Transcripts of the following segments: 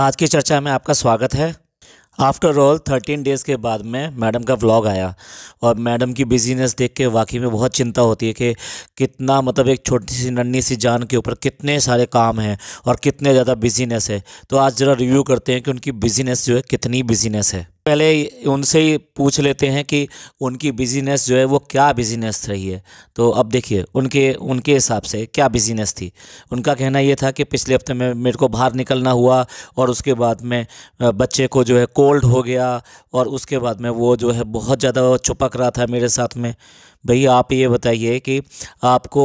आज की चर्चा में आपका स्वागत है आफ्टर ऑल थर्टीन डेज़ के बाद में मैडम का व्लॉग आया और मैडम की बिजीनेस देख के वाकई में बहुत चिंता होती है कि कितना मतलब एक छोटी सी नन्नी सी जान के ऊपर कितने सारे काम हैं और कितने ज़्यादा बिजीनेस है तो आज ज़रा रिव्यू करते हैं कि उनकी बिजीनेस जो है कितनी बिजीनेस है पहले उनसे ही पूछ लेते हैं कि उनकी बिज़नेस जो है वो क्या बिज़नेस रही है तो अब देखिए उनके उनके हिसाब से क्या बिज़नेस थी उनका कहना ये था कि पिछले हफ्ते में मेरे को बाहर निकलना हुआ और उसके बाद में बच्चे को जो है कोल्ड हो गया और उसके बाद में वो जो है बहुत ज़्यादा चुपक रहा था मेरे साथ में भई आप ये बताइए कि आपको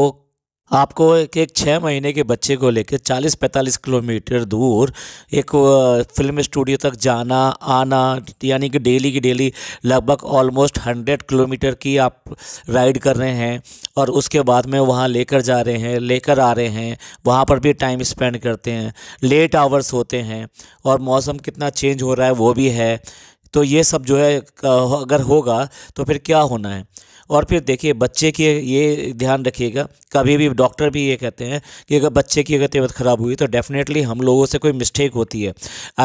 आपको एक एक छः महीने के बच्चे को लेकर 40-45 किलोमीटर दूर एक फिल्म स्टूडियो तक जाना आना यानी कि डेली की डेली लगभग ऑलमोस्ट 100 किलोमीटर की आप राइड कर रहे हैं और उसके बाद में वहाँ लेकर जा रहे हैं लेकर आ रहे हैं वहाँ पर भी टाइम स्पेंड करते हैं लेट आवर्स होते हैं और मौसम कितना चेंज हो रहा है वो भी है तो ये सब जो है अगर होगा तो फिर क्या होना है और फिर देखिए बच्चे की ये ध्यान रखिएगा कभी भी डॉक्टर भी ये कहते हैं कि अगर बच्चे की अगर तबीयत ख़राब हुई तो डेफ़िनेटली हम लोगों से कोई मिस्टेक होती है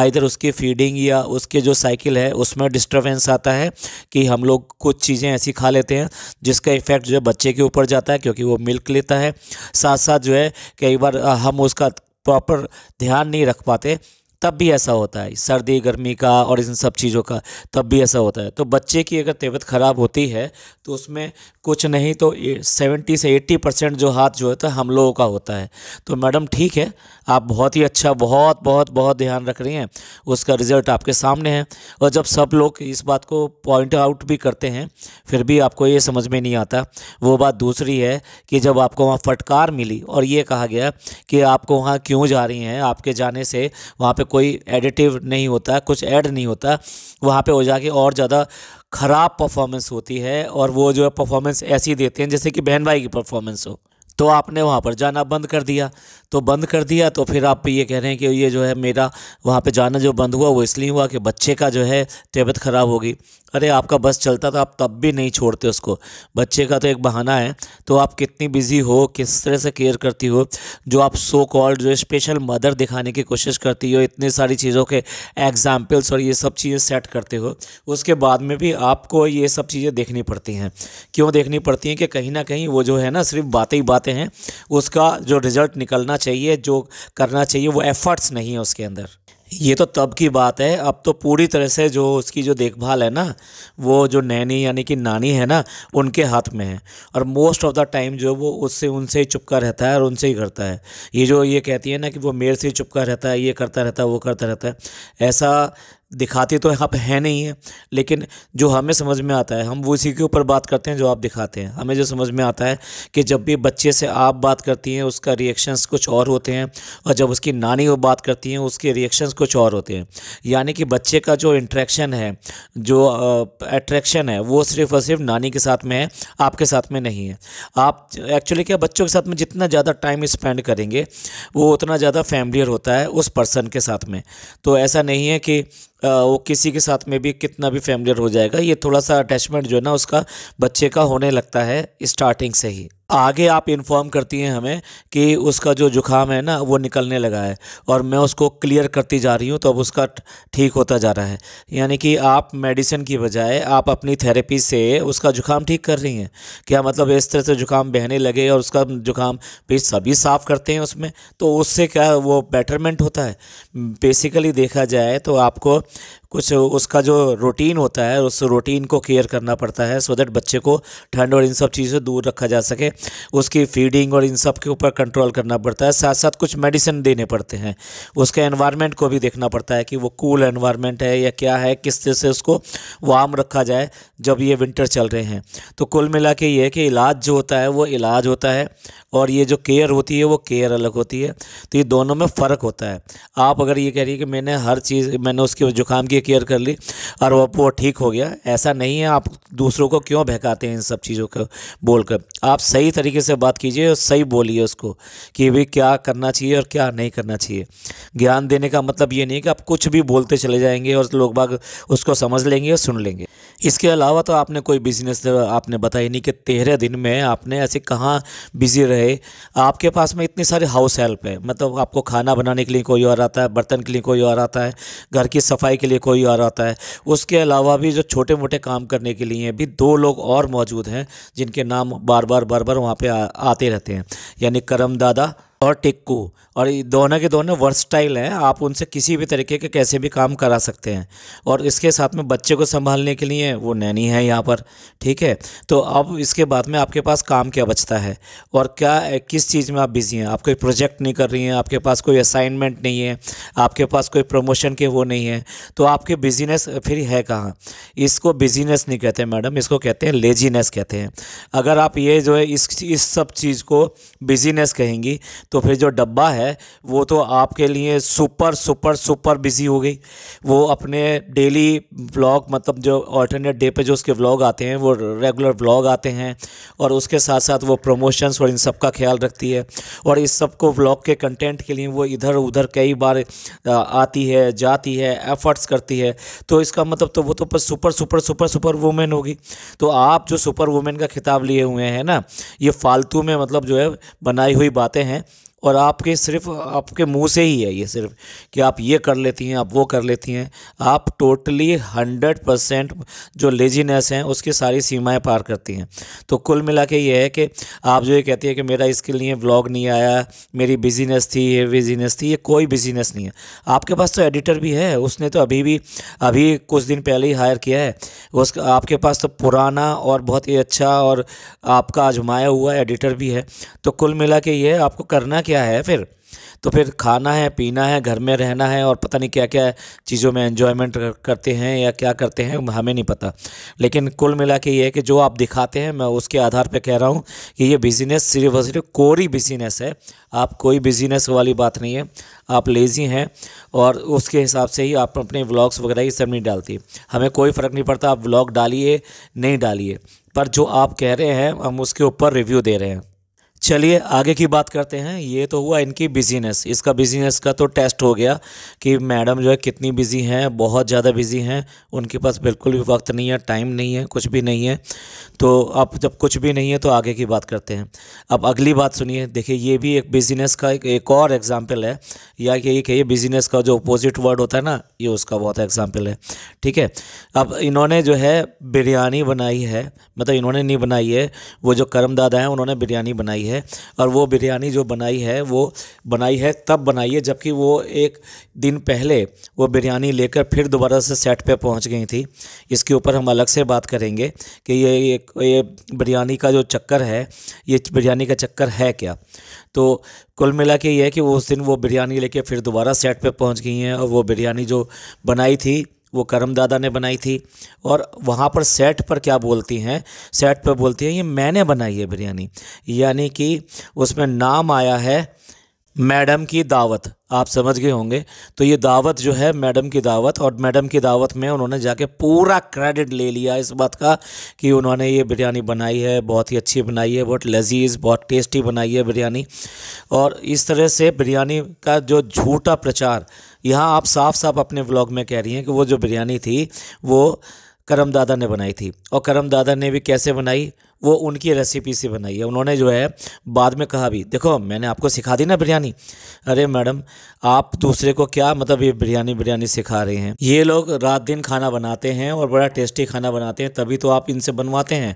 आइधर उसकी फीडिंग या उसके जो साइकिल है उसमें डिस्टर्बेंस आता है कि हम लोग कुछ चीज़ें ऐसी खा लेते हैं जिसका इफ़ेक्ट जो है बच्चे के ऊपर जाता है क्योंकि वो मिल्क लेता है साथ साथ जो है कई बार हम उसका प्रॉपर ध्यान नहीं रख पाते तब भी ऐसा होता है सर्दी गर्मी का और इन सब चीज़ों का तब भी ऐसा होता है तो बच्चे की अगर तबीयत ख़राब होती है तो उसमें कुछ नहीं तो सेवेंटी से एट्टी परसेंट जो हाथ जो होता है हम लोगों का होता है तो मैडम ठीक है आप बहुत ही अच्छा बहुत बहुत बहुत ध्यान रख रही हैं उसका रिज़ल्ट आपके सामने है और जब सब लोग इस बात को पॉइंट आउट भी करते हैं फिर भी आपको ये समझ में नहीं आता वो बात दूसरी है कि जब आपको वहाँ फटकार मिली और ये कहा गया कि आपको वहाँ क्यों जा रही हैं आपके जाने से वहाँ पर कोई एडिटिव नहीं होता कुछ ऐड नहीं होता वहाँ पर वो जाके और ज़्यादा ख़राब परफॉर्मेंस होती है और वो जो है परफॉर्मेंस ऐसी देते हैं जैसे कि बहन भाई की परफॉर्मेंस हो तो आपने वहाँ पर जाना बंद कर दिया तो बंद कर दिया तो फिर आप ये कह रहे हैं कि ये जो है मेरा वहाँ पे जाना जो बंद हुआ वो इसलिए हुआ कि बच्चे का जो है तबीयत ख़राब होगी अरे आपका बस चलता तो आप तब भी नहीं छोड़ते उसको बच्चे का तो एक बहाना है तो आप कितनी बिज़ी हो किस तरह से केयर करती हो जो आप सो कॉल्ड जो स्पेशल मदर दिखाने की कोशिश करती हो इतनी सारी चीज़ों के एग्ज़ाम्पल्स और ये सब चीज़ें सेट करते हो उसके बाद में भी आपको ये सब चीज़ें देखनी पड़ती हैं क्यों देखनी पड़ती हैं कि कहीं ना कहीं वो जो है ना सिर्फ बातें ही बात चाहते हैं उसका जो रिज़ल्ट निकलना चाहिए जो करना चाहिए वो एफ़र्ट्स नहीं है उसके अंदर ये तो तब की बात है अब तो पूरी तरह से जो उसकी जो देखभाल है ना वो जो नैनी यानी कि नानी है ना उनके हाथ में है और मोस्ट ऑफ़ द टाइम जो वो उससे उनसे ही चुपका रहता है और उनसे ही करता है ये जो ये कहती है ना कि वो मेरे से ही चुपका रहता है ये करता रहता है वो करता रहता है ऐसा दिखाते तो यहाँ पर है नहीं है लेकिन जो हमें समझ में आता है हम वो इसी के ऊपर बात करते हैं जो आप दिखाते हैं हमें जो समझ में आता है कि जब भी बच्चे से आप बात करती हैं उसका रिएक्शंस कुछ और होते हैं और जब उसकी नानी वो बात करती हैं उसके रिएक्शंस कुछ और होते हैं यानी कि बच्चे का जो इंट्रैक्शन है जो अट्रैक्शन है वो सिर्फ और सिर्फ नानी के साथ में है आपके साथ में नहीं है आप एक्चुअली क्या बच्चों के साथ में जितना ज़्यादा टाइम स्पेंड करेंगे वो उतना ज़्यादा फैमिलियर होता है उस पर्सन के साथ में तो ऐसा नहीं है कि वो किसी के साथ में भी कितना भी फैमिलियर हो जाएगा ये थोड़ा सा अटैचमेंट जो है ना उसका बच्चे का होने लगता है स्टार्टिंग से ही आगे आप इन्फॉर्म करती हैं हमें कि उसका जो जुखाम है ना वो निकलने लगा है और मैं उसको क्लियर करती जा रही हूँ तो अब उसका ठीक होता जा रहा है यानी कि आप मेडिसिन की बजाय आप अपनी थेरेपी से उसका जुखाम ठीक कर रही हैं क्या मतलब इस तरह से जुखाम बहने लगे और उसका जुखाम पेट सभी साफ़ करते हैं उसमें तो उससे क्या वो बेटरमेंट होता है बेसिकली देखा जाए तो आपको कुछ उसका जो रूटीन होता है उस रूटीन को केयर करना पड़ता है सो दैट बच्चे को ठंड और इन सब चीज़ों से दूर रखा जा सके उसकी फीडिंग और इन सब के ऊपर कंट्रोल करना पड़ता है साथ साथ कुछ मेडिसिन देने पड़ते हैं उसके एनवायरनमेंट को भी देखना पड़ता है कि वो कूल एनवायरनमेंट है या क्या है किस तरह से उसको वार्म रखा जाए जब ये विंटर चल रहे हैं तो कुल मिला के ये है कि इलाज जो होता है वो इलाज होता है और ये जो केयर होती है वो केयर अलग होती है तो ये दोनों में फ़र्क होता है आप अगर ये कह रही है कि मैंने हर चीज़ मैंने उसके ज़ुकाम की केयर कर ली और वो वो ठीक हो गया ऐसा नहीं है आप दूसरों को क्यों बहकाते हैं इन सब चीज़ों को बोलकर आप सही तरीके से बात कीजिए और सही बोलिए उसको कि भाई क्या करना चाहिए और क्या नहीं करना चाहिए ज्ञान देने का मतलब ये नहीं कि आप कुछ भी बोलते चले जाएंगे और लोग बाग उसको समझ लेंगे और सुन लेंगे इसके अलावा तो आपने कोई बिजनेस आपने बताया नहीं कि तेरह दिन में आपने ऐसे कहाँ बिजी रहे आपके पास में इतने सारे हाउस हेल्प है मतलब आपको खाना बनाने के लिए कोई और आता है बर्तन के लिए कोई और आता है घर की सफाई के लिए कोई कोई और आता है उसके अलावा भी जो छोटे मोटे काम करने के लिए भी दो लोग और मौजूद हैं जिनके नाम बार बार बार बार वहाँ पर आते रहते हैं यानी करम दादा और टिक्कू और दोनों के दोनों वर्सटाइल हैं आप उनसे किसी भी तरीके के कैसे भी काम करा सकते हैं और इसके साथ में बच्चे को संभालने के लिए वो नैनी है यहाँ पर ठीक है तो अब इसके बाद में आपके पास काम क्या बचता है और क्या किस चीज़ में आप बिज़ी हैं आप कोई प्रोजेक्ट नहीं कर रही हैं आपके पास कोई असाइनमेंट नहीं है आपके पास कोई प्रमोशन के वो नहीं है तो आपके बिज़ीनेस फिर है कहाँ इसको बिज़ीनेस नहीं कहते मैडम इसको कहते हैं लेजीनेस कहते हैं अगर आप ये जो है इस इस सब चीज़ को बिज़ीनेस कहेंगी तो फिर जो डब्बा है है वो तो आपके लिए सुपर सुपर सुपर बिज़ी हो गई वो अपने डेली ब्लॉग मतलब जो ऑल्टरनेट डे पे जो उसके व्लॉग आते हैं वो रेगुलर व्लॉग आते हैं और उसके साथ साथ वो प्रमोशंस और इन सब का ख्याल रखती है और इस सब को व्लॉग के कंटेंट के लिए वो इधर उधर कई बार आती है जाती है एफर्ट्स करती है तो इसका मतलब तो वो तो बस super super super super women होगी तो आप जो सुपर वुमेन का खिताब लिए हुए हैं ना ये फालतू में मतलब जो है बनाई हुई बातें हैं और आपके सिर्फ आपके मुंह से ही है ये सिर्फ कि आप ये कर लेती हैं आप वो कर लेती हैं आप टोटली हंड्रेड परसेंट जो लेजीनेस हैं उसकी सारी सीमाएं पार करती हैं तो कुल मिला के ये है कि आप जो ये कहती हैं कि मेरा इसके लिए व्लॉग नहीं आया मेरी बिजीनेस थी ये बिजीनेस थी ये कोई बिजीनेस नहीं है आपके पास तो एडिटर भी है उसने तो अभी भी अभी कुछ दिन पहले ही हायर किया है उस आपके पास तो पुराना और बहुत ही अच्छा और आपका आजमाया हुआ एडिटर भी है तो कुल मिला के ये आपको करना क्या क्या है फिर तो फिर खाना है पीना है घर में रहना है और पता नहीं क्या क्या चीज़ों में एन्जॉयमेंट करते हैं या क्या करते हैं हमें नहीं पता लेकिन कुल मिला के ये है कि जो आप दिखाते हैं मैं उसके आधार पर कह रहा हूँ कि ये बिज़नेस सिर्फ और सिर्फ कोरी बिज़नेस है आप कोई बिज़नेस वाली बात नहीं है आप लेज़ी हैं और उसके हिसाब से ही आप अपने ब्लॉग्स वगैरह ये सब नहीं डालती हमें कोई फ़र्क नहीं पड़ता आप ब्लॉग डालिए नहीं डालिए पर जो आप कह रहे हैं हम उसके ऊपर रिव्यू दे रहे हैं चलिए आगे की बात करते हैं ये तो हुआ इनकी बिज़ीनेस इसका बिज़ीनेस का तो टेस्ट हो गया कि मैडम जो है कितनी बिज़ी हैं बहुत ज़्यादा बिज़ी हैं उनके पास बिल्कुल भी वक्त नहीं है टाइम नहीं है कुछ भी नहीं है तो अब जब कुछ भी नहीं है तो आगे की बात करते हैं अब अगली बात सुनिए देखिए ये भी एक बिज़ीनेस का एक, एक और एग्ज़ाम्पल है या यही कहिए बिजनेस का जो अपोजिट वर्ड होता है ना ये उसका बहुत एग्ज़ाम्पल है ठीक है अब इन्होंने जो है बिरयानी बनाई है मतलब इन्होंने नहीं बनाई है वो जो दादा हैं उन्होंने बिरयानी बनाई है है और वो बिरयानी जो बनाई है वो बनाई है तब बनाई है जबकि वो एक दिन पहले वो बिरयानी लेकर फिर दोबारा से सेट पे पहुंच गई थी इसके ऊपर हम अलग से बात करेंगे कि ये ये, ये बिरयानी का जो चक्कर है ये बिरयानी का चक्कर है क्या तो कुल मिला के ये है कि वो उस दिन वो बिरयानी लेके फिर दोबारा सेट पे पहुंच गई हैं और वो बिरयानी जो बनाई थी वो करम दादा ने बनाई थी और वहाँ पर सेट पर क्या बोलती हैं सेट पर बोलती हैं ये मैंने बनाई है बिरयानी यानी कि उसमें नाम आया है मैडम की दावत आप समझ गए होंगे तो ये दावत जो है मैडम की दावत और मैडम की दावत में उन्होंने जाके पूरा क्रेडिट ले लिया इस बात का कि उन्होंने ये बिरयानी बनाई है बहुत ही अच्छी बनाई है बहुत लजीज बहुत टेस्टी बनाई है बिरयानी और इस तरह से बिरयानी का जो झूठा प्रचार यहाँ आप साफ साफ अपने व्लॉग में कह रही हैं कि वो जो बिरयानी थी वो करम दादा ने बनाई थी और करम दादा ने भी कैसे बनाई वो उनकी रेसिपी से बनाई है उन्होंने जो है बाद में कहा भी देखो मैंने आपको सिखा दी ना बिरयानी अरे मैडम आप दूसरे को क्या मतलब ये बिरयानी बिरयानी सिखा रहे हैं ये लोग रात दिन खाना बनाते हैं और बड़ा टेस्टी खाना बनाते हैं तभी तो आप इनसे बनवाते हैं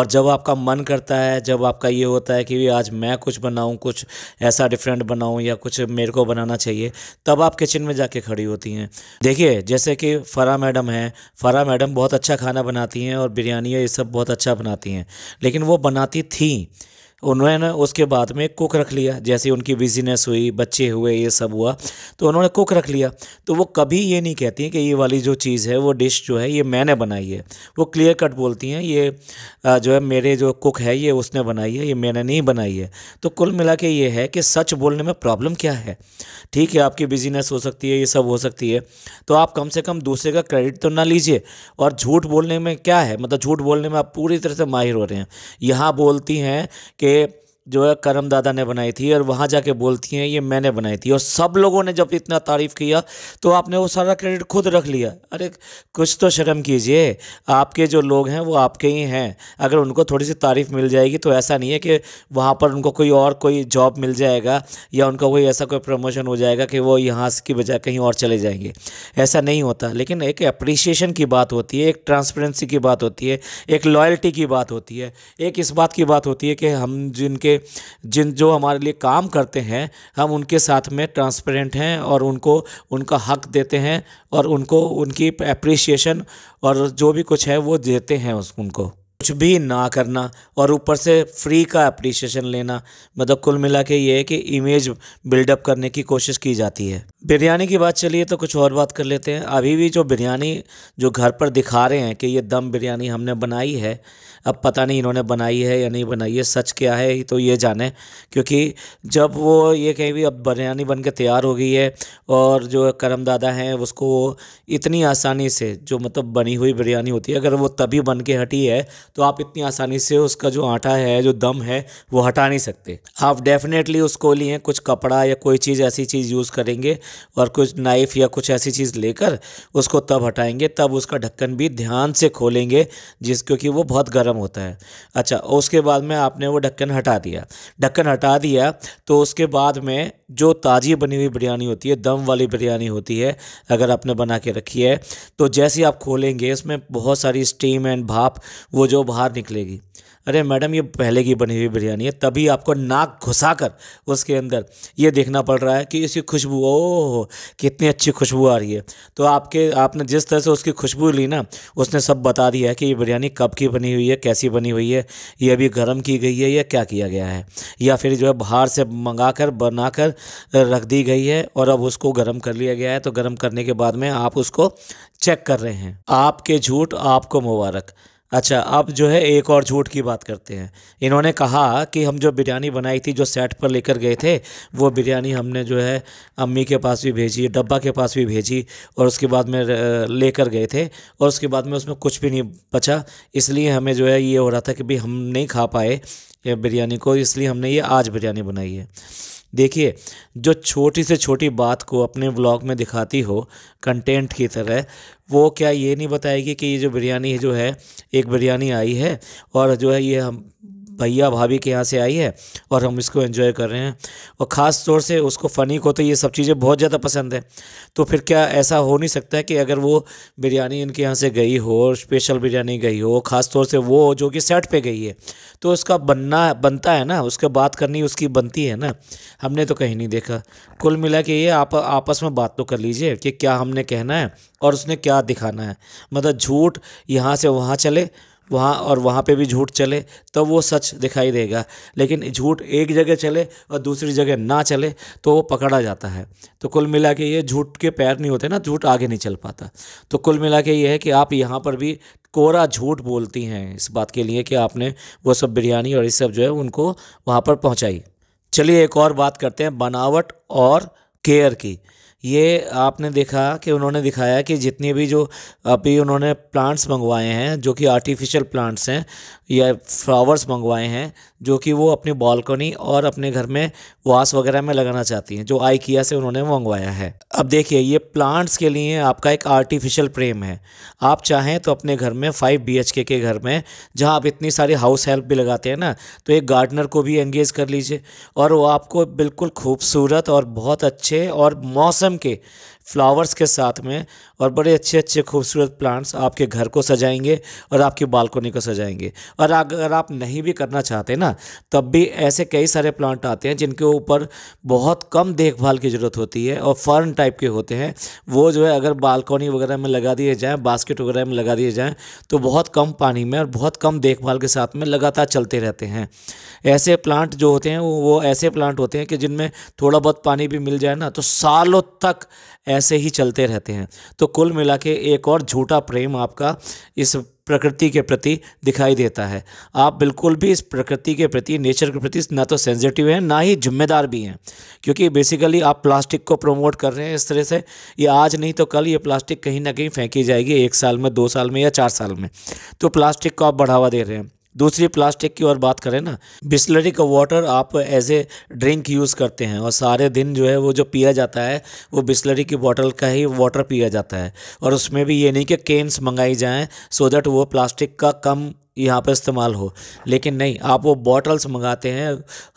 और जब आपका मन करता है जब आपका ये होता है कि आज मैं कुछ बनाऊँ कुछ ऐसा डिफरेंट बनाऊँ या कुछ मेरे को बनाना चाहिए तब आप किचन में जाके खड़ी होती हैं देखिए जैसे कि फ़रा मैडम हैं फ़रा मैडम बहुत अच्छा खाना बनाती हैं और बिरयानी ये सब बहुत अच्छा बनाती हैं लेकिन वो बनाती थी उन्होंने उसके बाद में कुक रख लिया जैसे उनकी बिज़नेस हुई बच्चे हुए ये सब हुआ तो उन्होंने कुक रख लिया तो वो कभी ये नहीं कहती हैं कि ये वाली जो चीज़ है वो डिश जो है ये मैंने बनाई है वो क्लियर कट बोलती हैं ये जो है मेरे जो कुक है ये उसने बनाई है ये मैंने नहीं बनाई है तो कुल मिला के ये है कि सच बोलने में प्रॉब्लम क्या है ठीक है आपकी बिजीनेस हो सकती है ये सब हो सकती है तो आप कम से कम दूसरे का क्रेडिट तो ना लीजिए और झूठ बोलने में क्या है मतलब झूठ बोलने में आप पूरी तरह से माहिर हो रहे हैं यहाँ बोलती हैं कि kịp जो है करम दादा ने बनाई थी और वहाँ जाके बोलती हैं ये मैंने बनाई थी और सब लोगों ने जब इतना तारीफ़ किया तो आपने वो सारा क्रेडिट खुद रख लिया अरे कुछ तो शर्म कीजिए आपके जो लोग हैं वो आपके ही हैं अगर उनको थोड़ी सी तारीफ़ मिल जाएगी तो ऐसा नहीं है कि वहाँ पर उनको कोई और कोई जॉब मिल जाएगा या उनका कोई ऐसा कोई प्रमोशन हो जाएगा कि वो यहाँ की बजाय कहीं और चले जाएंगे ऐसा नहीं होता लेकिन एक अप्रिसिएशन की बात होती है एक ट्रांसपेरेंसी की बात होती है एक लॉयल्टी की बात होती है एक इस बात की बात होती है कि हम जिनके जिन जो हमारे लिए काम करते हैं हम उनके साथ में ट्रांसपेरेंट हैं और उनको उनका हक देते हैं और उनको उनकी अप्रिसिएशन और जो भी कुछ है वो देते हैं उस उनको कुछ भी ना करना और ऊपर से फ्री का अप्रिसिएशन लेना मतलब कुल मिला के ये है कि इमेज बिल्डअप करने की कोशिश की जाती है बिरयानी की बात चलिए तो कुछ और बात कर लेते हैं अभी भी जो बिरयानी जो घर पर दिखा रहे हैं कि ये दम बिरयानी हमने बनाई है अब पता नहीं इन्होंने बनाई है या नहीं बनाई है सच क्या है तो ये जाने क्योंकि जब वो ये कहीं भी अब बिरयानी बन के तैयार हो गई है और जो करम दादा हैं उसको इतनी आसानी से जो मतलब बनी हुई बिरयानी होती है अगर वो तभी बन के हटी है तो आप इतनी आसानी से उसका जो आटा है जो दम है वो हटा नहीं सकते आप डेफिनेटली उसको लिए कुछ कपड़ा या कोई चीज़ ऐसी चीज़ यूज़ करेंगे और कुछ नाइफ़ या कुछ ऐसी चीज़ लेकर उसको तब हटाएंगे तब उसका ढक्कन भी ध्यान से खोलेंगे जिस क्योंकि वो बहुत गर्म होता है अच्छा उसके बाद में आपने वो ढक्कन हटा दिया ढक्कन हटा दिया तो उसके बाद में जो ताज़ी बनी हुई बिरयानी होती है दम वाली बिरयानी होती है अगर आपने बना के रखी है तो जैसे आप खोलेंगे उसमें बहुत सारी स्टीम एंड भाप वो जो बाहर निकलेगी अरे मैडम ये पहले की बनी हुई बिरयानी है तभी आपको नाक घुसा कर उसके अंदर ये देखना पड़ रहा है कि इसकी खुशबू ओह कितनी अच्छी खुशबू आ रही है तो आपके आपने जिस तरह से उसकी खुशबू ली ना उसने सब बता दिया है कि ये बिरयानी कब की बनी हुई है कैसी बनी हुई है ये अभी गर्म की गई है या क्या किया गया है या फिर जो है बाहर से मंगा कर बना कर रख दी गई है और अब उसको गर्म कर लिया गया है तो गर्म करने के बाद में आप उसको चेक कर रहे हैं आपके झूठ आपको मुबारक अच्छा अब जो है एक और झूठ की बात करते हैं इन्होंने कहा कि हम जो बिरयानी बनाई थी जो सेट पर लेकर गए थे वो बिरयानी हमने जो है अम्मी के पास भी भेजी डब्बा के पास भी भेजी और उसके बाद में लेकर गए थे और उसके बाद में उसमें कुछ भी नहीं बचा इसलिए हमें जो है ये हो रहा था कि भाई हम नहीं खा पाए बिरयानी को इसलिए हमने ये आज बिरयानी बनाई है देखिए जो छोटी से छोटी बात को अपने ब्लॉग में दिखाती हो कंटेंट की तरह वो क्या ये नहीं बताएगी कि ये जो बिरयानी है जो है एक बिरयानी आई है और जो है ये हम भैया भाभी के यहाँ से आई है और हम इसको एंजॉय कर रहे हैं और ख़ास तौर से उसको फ़नी को तो ये सब चीज़ें बहुत ज़्यादा पसंद है तो फिर क्या ऐसा हो नहीं सकता है कि अगर वो बिरयानी इनके यहाँ से गई हो स्पेशल बिरयानी गई हो ख़ास तौर से वो जो कि सेट पर गई है तो उसका बनना बनता है ना उसके बात करनी उसकी बनती है ना हमने तो कहीं नहीं देखा कुल मिला के ये आप आपस में बात तो कर लीजिए कि क्या हमने कहना है और उसने क्या दिखाना है मतलब झूठ यहाँ से वहाँ चले वहाँ और वहाँ पे भी झूठ चले तो वो सच दिखाई देगा लेकिन झूठ एक जगह चले और दूसरी जगह ना चले तो वो पकड़ा जाता है तो कुल मिला के ये झूठ के पैर नहीं होते ना झूठ आगे नहीं चल पाता तो कुल मिला के ये है कि आप यहाँ पर भी कोरा झूठ बोलती हैं इस बात के लिए कि आपने वो सब बिरयानी और ये सब जो है उनको वहाँ पर पहुँचाई चलिए एक और बात करते हैं बनावट और केयर की ये आपने देखा कि उन्होंने दिखाया कि जितने भी जो अभी उन्होंने प्लांट्स मंगवाए हैं जो कि आर्टिफिशियल प्लांट्स हैं या फ्लावर्स मंगवाए हैं जो कि वो अपनी बालकनी और अपने घर में वास वगैरह में लगाना चाहती हैं जो आईकिया से उन्होंने मंगवाया है अब देखिए ये प्लांट्स के लिए आपका एक आर्टिफिशियल प्रेम है आप चाहें तो अपने घर में फाइव बी के घर में जहाँ आप इतनी सारी हाउस हेल्प भी लगाते हैं ना तो एक गार्डनर को भी एंगेज कर लीजिए और वो आपको बिल्कुल खूबसूरत और बहुत अच्छे और मौसम किस्म के फ्लावर्स के साथ में और बड़े अच्छे अच्छे खूबसूरत प्लांट्स आपके घर को सजाएंगे और आपकी बालकोनी को सजाएंगे और अगर आप नहीं भी करना चाहते ना तब भी ऐसे कई सारे प्लांट आते हैं जिनके ऊपर बहुत कम देखभाल की ज़रूरत होती है और फर्न टाइप के होते हैं वो जो है अगर बालकोनी वगैरह में लगा दिए जाएँ बास्केट वगैरह में लगा दिए जाएँ तो बहुत कम पानी में और बहुत कम देखभाल के साथ में लगातार चलते रहते हैं ऐसे प्लांट जो होते हैं वो ऐसे प्लांट होते हैं कि जिनमें थोड़ा बहुत पानी भी मिल जाए ना तो सालों तक ऐसे ही चलते रहते हैं तो कुल मिला के एक और झूठा प्रेम आपका इस प्रकृति के प्रति दिखाई देता है आप बिल्कुल भी इस प्रकृति के प्रति नेचर के प्रति ना तो सेंसिटिव हैं ना ही जिम्मेदार भी हैं क्योंकि बेसिकली आप प्लास्टिक को प्रमोट कर रहे हैं इस तरह से ये आज नहीं तो कल ये प्लास्टिक कहीं ना कहीं फेंकी जाएगी एक साल में दो साल में या चार साल में तो प्लास्टिक को आप बढ़ावा दे रहे हैं दूसरी प्लास्टिक की और बात करें ना बिस्लरी का वाटर आप एज ए ड्रिंक यूज़ करते हैं और सारे दिन जो है वो जो पिया जाता है वो बिस्लरी की बॉटल का ही वाटर पिया जाता है और उसमें भी ये नहीं कि केन्स मंगाई जाएँ सो दैट वो प्लास्टिक का कम यहाँ पर इस्तेमाल हो लेकिन नहीं आप वो बॉटल्स मंगाते हैं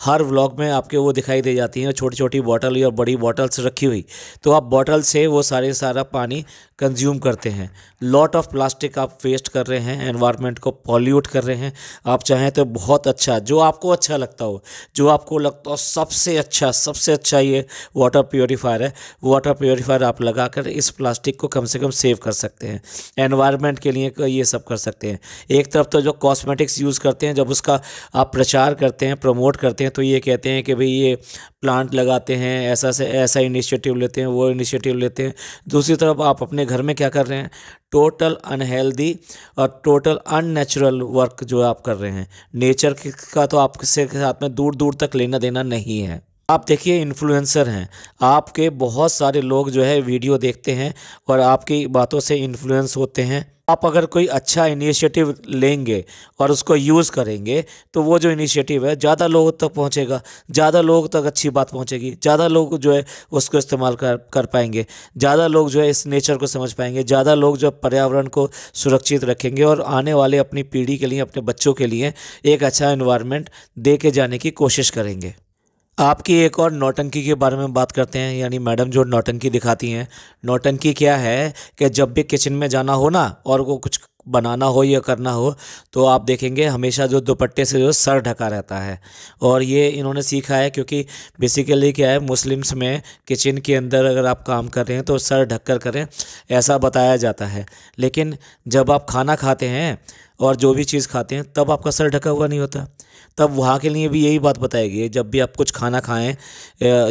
हर व्लॉग में आपके वो दिखाई दे जाती हैं छोटी छोटी बॉटल या बड़ी बॉटल्स रखी हुई तो आप बॉटल से वो सारे सारा पानी कंज्यूम करते हैं लॉट ऑफ प्लास्टिक आप वेस्ट कर रहे हैं एनवायरनमेंट को पॉल्यूट कर रहे हैं आप चाहें तो बहुत अच्छा जो आपको अच्छा लगता हो जो आपको लगता हो सबसे अच्छा सबसे अच्छा ये वाटर प्योरीफायर है वाटर प्योरीफायर आप लगाकर इस प्लास्टिक को कम से कम सेव कर सकते हैं एनवायरनमेंट के लिए ये सब कर सकते हैं एक तरफ तो जो लोग कॉस्मेटिक्स यूज़ करते हैं जब उसका आप प्रचार करते हैं प्रमोट करते हैं तो ये कहते हैं कि भाई ये प्लांट लगाते हैं ऐसा से ऐसा इनिशिएटिव लेते हैं वो इनिशिएटिव लेते हैं दूसरी तरफ आप अपने घर में क्या कर रहे हैं टोटल अनहेल्दी और टोटल अननेचुरल वर्क जो आप कर रहे हैं नेचर का तो आपसे साथ में दूर दूर तक लेना देना नहीं है आप देखिए इन्फ्लुएंसर हैं आपके बहुत सारे लोग जो है वीडियो देखते हैं और आपकी बातों से इन्फ्लुएंस होते हैं आप अगर कोई अच्छा इनिशिएटिव लेंगे और उसको यूज़ करेंगे तो वो जो इनिशिएटिव है ज़्यादा लोगों तक पहुँचेगा ज़्यादा लोगों तक अच्छी बात पहुँचेगी ज़्यादा लोग जो है उसको इस्तेमाल कर कर पाएंगे ज़्यादा लोग जो है इस नेचर को समझ पाएंगे ज़्यादा लोग जो पर्यावरण को सुरक्षित रखेंगे और आने वाले अपनी पीढ़ी के लिए अपने बच्चों के लिए एक अच्छा इन्वायरमेंट दे के जाने की कोशिश करेंगे आपकी एक और नौटंकी के बारे में बात करते हैं यानी मैडम जो नौटंकी दिखाती हैं नौटंकी क्या है कि जब भी किचन में जाना हो ना और वो कुछ बनाना हो या करना हो तो आप देखेंगे हमेशा जो दुपट्टे से जो सर ढका रहता है और ये इन्होंने सीखा है क्योंकि बेसिकली क्या है मुस्लिम्स में किचन के अंदर अगर आप काम कर रहे हैं तो सर ढक कर करें ऐसा बताया जाता है लेकिन जब आप खाना खाते हैं और जो भी चीज़ खाते हैं तब आपका सर ढका हुआ नहीं होता तब वहाँ के लिए भी यही बात बताई गई है जब भी आप कुछ खाना खाएँ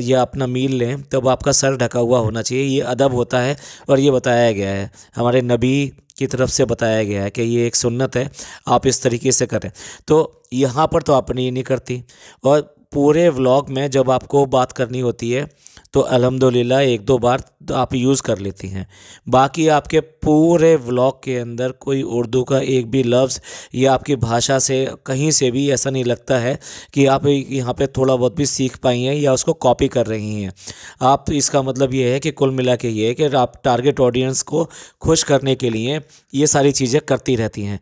या अपना मील लें तब आपका सर ढका हुआ होना चाहिए ये अदब होता है और ये बताया गया है हमारे नबी की तरफ से बताया गया है कि ये एक सुन्नत है आप इस तरीके से करें तो यहाँ पर तो आपने ये नहीं करती और पूरे व्लॉग में जब आपको बात करनी होती है तो अलहमदिल्ला एक दो बार आप यूज़ कर लेती हैं बाकी आपके पूरे व्लॉग के अंदर कोई उर्दू का एक भी लफ्ज़ या आपकी भाषा से कहीं से भी ऐसा नहीं लगता है कि आप यहाँ पे थोड़ा बहुत भी सीख पाई हैं या उसको कॉपी कर रही हैं आप इसका मतलब ये है कि कुल मिला के ये है कि आप टारगेट ऑडियंस को खुश करने के लिए ये सारी चीज़ें करती रहती हैं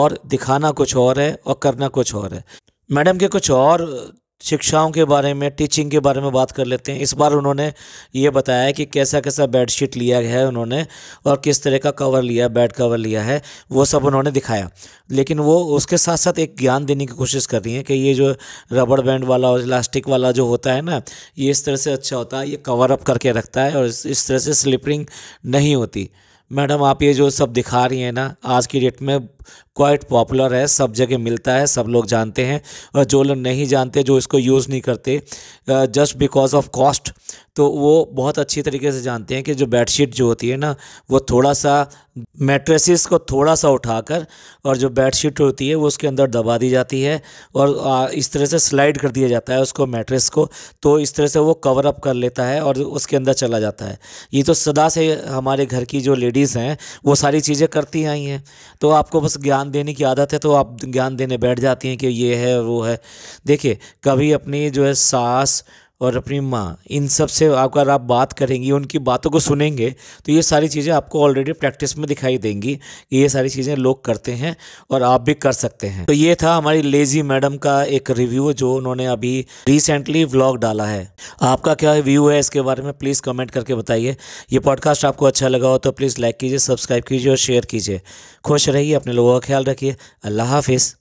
और दिखाना कुछ और है और करना कुछ और है मैडम के कुछ और शिक्षाओं के बारे में टीचिंग के बारे में बात कर लेते हैं इस बार उन्होंने ये बताया कि कैसा कैसा बेड शीट लिया है उन्होंने और किस तरह का कवर लिया बेड कवर लिया है वो सब उन्होंने दिखाया लेकिन वो उसके साथ साथ एक ज्ञान देने की कोशिश कर रही हैं कि ये जो रबड़ बैंड वाला और इलास्टिक वाला जो होता है ना ये इस तरह से अच्छा होता है ये कवर अप करके रखता है और इस तरह से स्लिपरिंग नहीं होती मैडम आप ये जो सब दिखा रही हैं ना आज की डेट में क्वाइट पॉपुलर है सब जगह मिलता है सब लोग जानते हैं और जो लोग नहीं जानते जो इसको यूज़ नहीं करते जस्ट बिकॉज ऑफ कॉस्ट तो वो बहुत अच्छी तरीके से जानते हैं कि जो बेडशीट जो होती है ना वो थोड़ा सा मेट्रेसिस को थोड़ा सा उठाकर और जो बेडशीट होती है वो उसके अंदर दबा दी जाती है और इस तरह से स्लाइड कर दिया जाता है उसको मैट्रेस को तो इस तरह से वो कवर अप कर लेता है और उसके अंदर चला जाता है ये तो सदा से हमारे घर की जो लेडीज़ हैं वो सारी चीज़ें करती आई हैं तो आपको बस ज्ञान देने की आदत है तो आप ज्ञान देने बैठ जाती हैं कि ये है वो है देखिए कभी अपनी जो है सास और अपनी माँ इन सब से अगर आप बात करेंगी उनकी बातों को सुनेंगे तो ये सारी चीज़ें आपको ऑलरेडी प्रैक्टिस में दिखाई देंगी कि ये सारी चीज़ें लोग करते हैं और आप भी कर सकते हैं तो ये था हमारी लेज़ी मैडम का एक रिव्यू जो उन्होंने अभी रिसेंटली व्लॉग डाला है आपका क्या व्यू है इसके बारे में प्लीज़ कमेंट करके बताइए ये पॉडकास्ट आपको अच्छा लगा हो तो प्लीज़ लाइक कीजिए सब्सक्राइब कीजिए और शेयर कीजिए खुश रहिए अपने लोगों का ख्याल रखिए अल्लाह हाफिज़